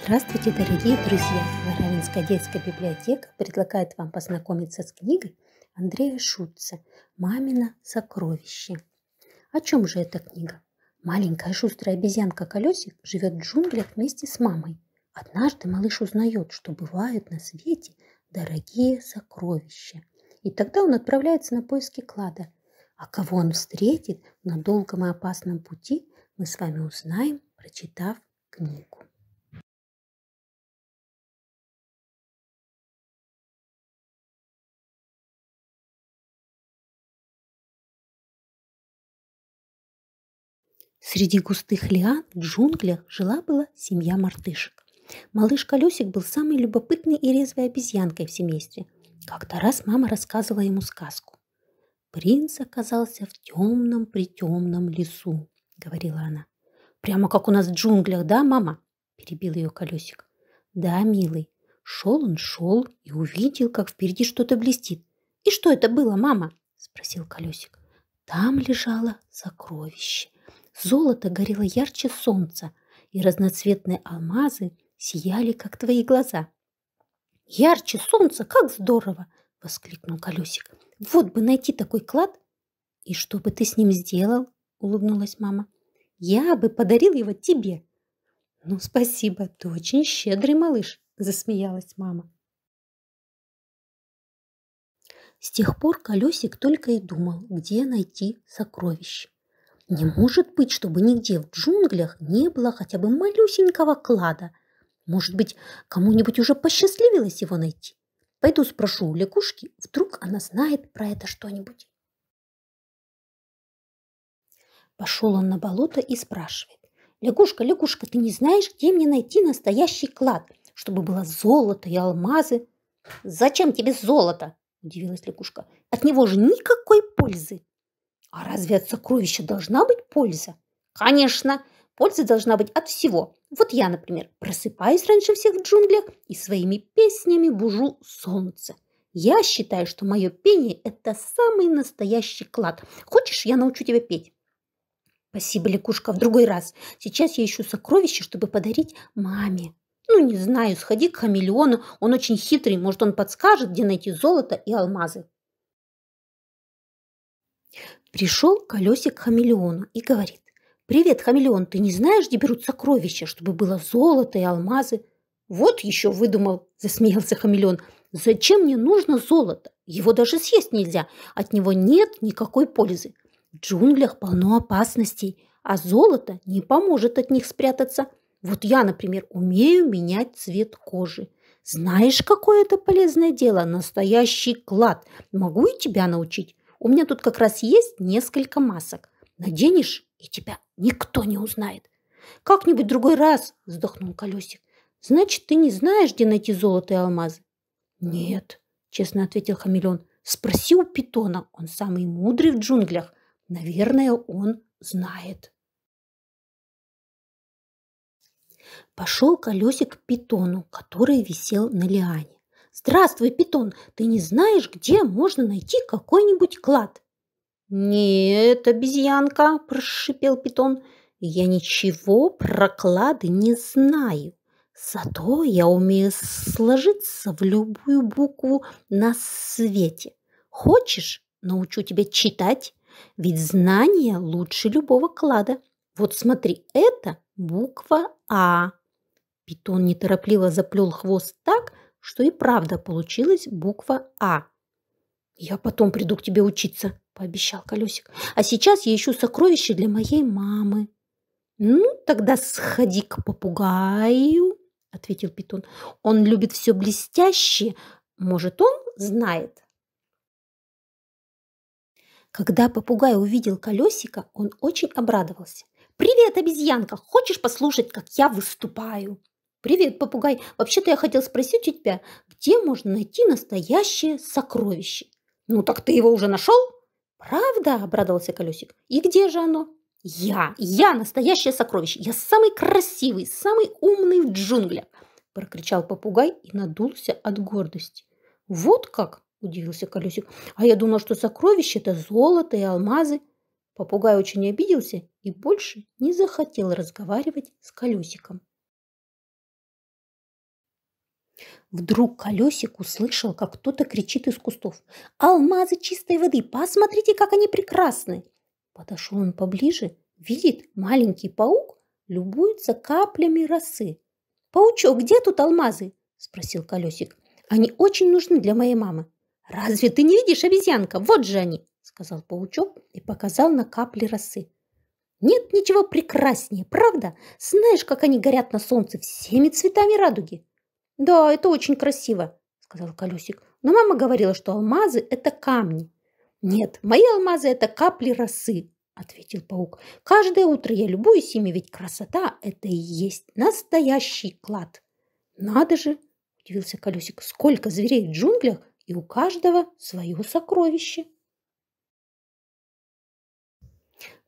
Здравствуйте, дорогие друзья! Воравинская детская библиотека предлагает вам познакомиться с книгой Андрея Шутца «Мамина сокровище». О чем же эта книга? Маленькая шустрая обезьянка Колесик живет в джунглях вместе с мамой. Однажды малыш узнает, что бывают на свете дорогие сокровища. И тогда он отправляется на поиски клада. А кого он встретит на долгом и опасном пути, мы с вами узнаем, прочитав книгу. Среди густых лиан в джунглях жила-была семья мартышек. Малыш Колесик был самой любопытной и резвой обезьянкой в семействе. Как-то раз мама рассказывала ему сказку. «Принц оказался в темном-притемном лесу», — говорила она. «Прямо как у нас в джунглях, да, мама?» — перебил ее Колесик. «Да, милый. Шел он, шел и увидел, как впереди что-то блестит. И что это было, мама?» — спросил Колесик. «Там лежало сокровище. Золото горело ярче солнца, и разноцветные алмазы сияли, как твои глаза. «Ярче солнца, как здорово!» — воскликнул Колесик. «Вот бы найти такой клад!» «И что бы ты с ним сделал?» — улыбнулась мама. «Я бы подарил его тебе!» «Ну, спасибо, ты очень щедрый малыш!» — засмеялась мама. С тех пор Колесик только и думал, где найти сокровище. Не может быть, чтобы нигде в джунглях не было хотя бы малюсенького клада. Может быть, кому-нибудь уже посчастливилось его найти? Пойду спрошу у лягушки, вдруг она знает про это что-нибудь. Пошел он на болото и спрашивает. «Лягушка, лягушка, ты не знаешь, где мне найти настоящий клад, чтобы было золото и алмазы?» «Зачем тебе золото?» – удивилась лягушка. «От него же никакой пользы!» А разве от сокровища должна быть польза? Конечно, польза должна быть от всего. Вот я, например, просыпаюсь раньше всех в джунглях и своими песнями бужу солнце. Я считаю, что мое пение – это самый настоящий клад. Хочешь, я научу тебя петь? Спасибо, Ликушка, в другой раз. Сейчас я ищу сокровища, чтобы подарить маме. Ну, не знаю, сходи к хамелеону, он очень хитрый, может, он подскажет, где найти золото и алмазы. Пришел колесик к хамелеону и говорит, «Привет, хамелеон, ты не знаешь, где берут сокровища, чтобы было золото и алмазы?» «Вот еще выдумал», – засмеялся хамелеон. «Зачем мне нужно золото? Его даже съесть нельзя, от него нет никакой пользы. В джунглях полно опасностей, а золото не поможет от них спрятаться. Вот я, например, умею менять цвет кожи. Знаешь, какое это полезное дело? Настоящий клад. Могу и тебя научить. У меня тут как раз есть несколько масок. Наденешь, и тебя никто не узнает. Как-нибудь другой раз, вздохнул Колесик. Значит, ты не знаешь, где найти золото и алмазы? Нет, честно ответил хамелеон. Спроси у питона, он самый мудрый в джунглях. Наверное, он знает. Пошел колесик к питону, который висел на лиане. «Здравствуй, Питон, ты не знаешь, где можно найти какой-нибудь клад?» «Нет, обезьянка», – прошипел Питон, – «я ничего про клады не знаю. Зато я умею сложиться в любую букву на свете. Хочешь, научу тебя читать? Ведь знание лучше любого клада. Вот смотри, это буква А». Питон неторопливо заплел хвост так, что и правда получилась буква А. «Я потом приду к тебе учиться», – пообещал Колесик. «А сейчас я ищу сокровища для моей мамы». «Ну, тогда сходи к попугаю», – ответил Питон. «Он любит все блестящее. Может, он знает». Когда попугай увидел колесика, он очень обрадовался. «Привет, обезьянка! Хочешь послушать, как я выступаю?» «Привет, попугай! Вообще-то я хотел спросить у тебя, где можно найти настоящее сокровище?» «Ну так ты его уже нашел?» «Правда?» – обрадовался Колесик. «И где же оно?» «Я! Я настоящее сокровище! Я самый красивый, самый умный в джунглях!» – прокричал попугай и надулся от гордости. «Вот как!» – удивился Колесик. «А я думал, что сокровище – это золото и алмазы!» Попугай очень обиделся и больше не захотел разговаривать с Колесиком. Вдруг колесик услышал, как кто-то кричит из кустов. «Алмазы чистой воды! Посмотрите, как они прекрасны!» Подошел он поближе, видит, маленький паук любуется каплями росы. «Паучок, где тут алмазы?» – спросил колесик. «Они очень нужны для моей мамы». «Разве ты не видишь, обезьянка? Вот же они!» – сказал паучок и показал на капли росы. «Нет ничего прекраснее, правда? Знаешь, как они горят на солнце всеми цветами радуги?» «Да, это очень красиво», – сказал Колесик. «Но мама говорила, что алмазы – это камни». «Нет, мои алмазы – это капли росы», – ответил паук. «Каждое утро я любуюсь ими, ведь красота – это и есть настоящий клад». «Надо же!» – удивился Колесик. «Сколько зверей в джунглях, и у каждого свое сокровище!»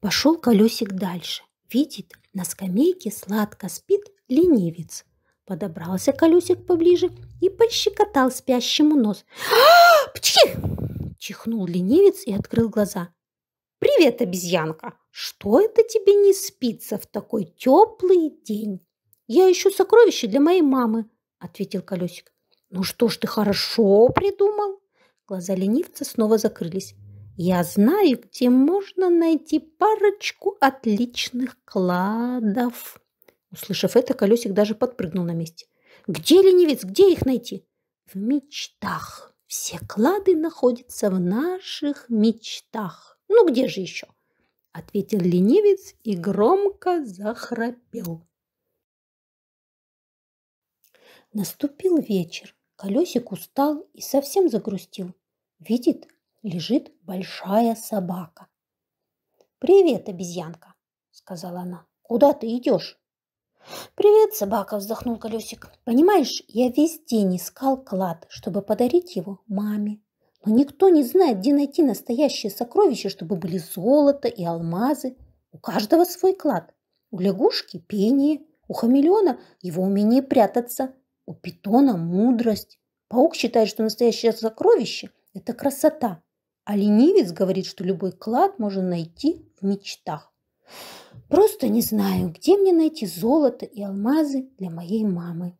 Пошел колесик дальше. Видит, на скамейке сладко спит ленивец. Подобрался Колюсик поближе и пощекотал спящему нос. «А, «Пчхи!» – чихнул ленивец и открыл глаза. «Привет, обезьянка! Что это тебе не спится в такой теплый день?» «Я ищу сокровища для моей мамы», – ответил колесик. «Ну что ж ты хорошо придумал!» Глаза ленивца снова закрылись. «Я знаю, где можно найти парочку отличных кладов». Услышав это, колесик даже подпрыгнул на месте. «Где ленивец? Где их найти?» «В мечтах. Все клады находятся в наших мечтах. Ну где же еще?» Ответил ленивец и громко захрапел. Наступил вечер. Колесик устал и совсем загрустил. Видит, лежит большая собака. «Привет, обезьянка!» – сказала она. «Куда ты идешь?» «Привет, собака!» – вздохнул Колесик. «Понимаешь, я весь день искал клад, чтобы подарить его маме. Но никто не знает, где найти настоящие сокровища, чтобы были золото и алмазы. У каждого свой клад. У лягушки – пение, у хамелеона – его умение прятаться, у питона – мудрость. Паук считает, что настоящее сокровище – это красота, а ленивец говорит, что любой клад можно найти в мечтах. Просто не знаю, где мне найти золото и алмазы для моей мамы.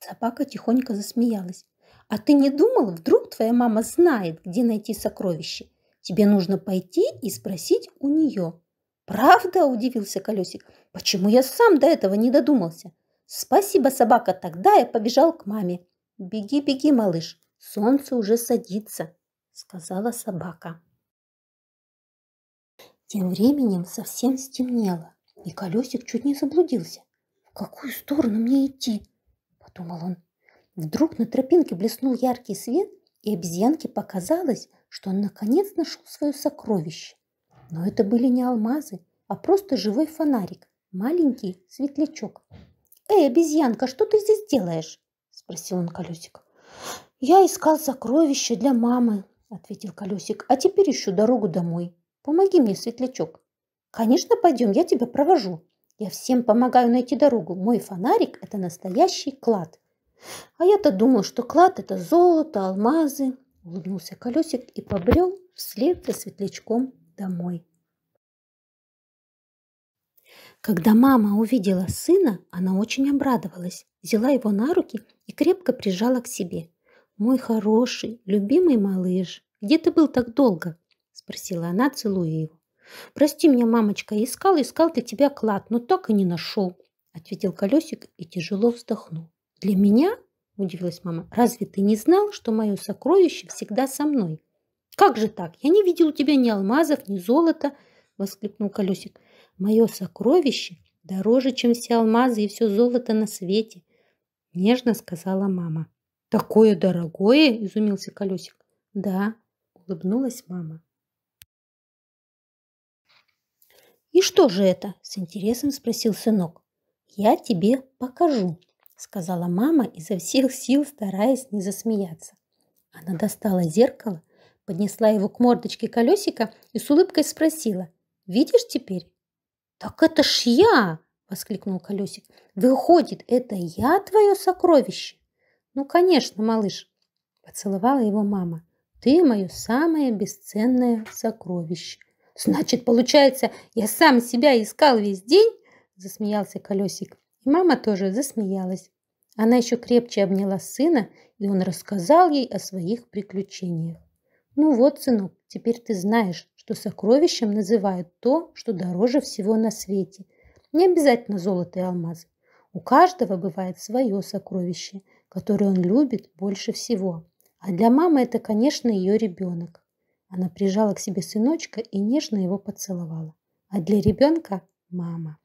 Собака тихонько засмеялась. А ты не думал, вдруг твоя мама знает, где найти сокровища? Тебе нужно пойти и спросить у нее. Правда, удивился Колесик. Почему я сам до этого не додумался? Спасибо, собака, тогда я побежал к маме. Беги, беги, малыш, солнце уже садится, сказала собака. Тем временем совсем стемнело, и колесик чуть не заблудился. «В какую сторону мне идти?» – подумал он. Вдруг на тропинке блеснул яркий свет, и обезьянке показалось, что он наконец нашел свое сокровище. Но это были не алмазы, а просто живой фонарик, маленький светлячок. «Эй, обезьянка, что ты здесь делаешь?» – спросил он колесик. «Я искал сокровище для мамы», – ответил колесик, – «а теперь ищу дорогу домой». Помоги мне, светлячок. Конечно, пойдем, я тебя провожу. Я всем помогаю найти дорогу. Мой фонарик – это настоящий клад. А я-то думал, что клад – это золото, алмазы. Улыбнулся колесик и побрел вслед за светлячком домой. Когда мама увидела сына, она очень обрадовалась, взяла его на руки и крепко прижала к себе. «Мой хороший, любимый малыш, где ты был так долго?» спросила она, целуя его. «Прости меня, мамочка, искал, искал ты тебя клад, но так и не нашел», ответил колесик и тяжело вздохнул. «Для меня?» – удивилась мама. «Разве ты не знал, что мое сокровище всегда со мной?» «Как же так? Я не видел у тебя ни алмазов, ни золота!» – воскликнул колесик. «Мое сокровище дороже, чем все алмазы и все золото на свете!» – нежно сказала мама. «Такое дорогое!» – изумился колесик. «Да!» – улыбнулась мама. «И что же это?» – с интересом спросил сынок. «Я тебе покажу», – сказала мама изо всех сил, стараясь не засмеяться. Она достала зеркало, поднесла его к мордочке колесика и с улыбкой спросила. «Видишь теперь?» «Так это ж я!» – воскликнул колесик. «Выходит, это я твое сокровище?» «Ну, конечно, малыш!» – поцеловала его мама. «Ты мое самое бесценное сокровище!» Значит, получается, я сам себя искал весь день? Засмеялся колесик. И мама тоже засмеялась. Она еще крепче обняла сына, и он рассказал ей о своих приключениях. «Ну вот, сынок, теперь ты знаешь, что сокровищем называют то, что дороже всего на свете. Не обязательно золото и алмазы. У каждого бывает свое сокровище, которое он любит больше всего. А для мамы это, конечно, ее ребенок. Она прижала к себе сыночка и нежно его поцеловала. А для ребенка – мама,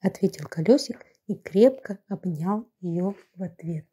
ответил Колесик и крепко обнял ее в ответ.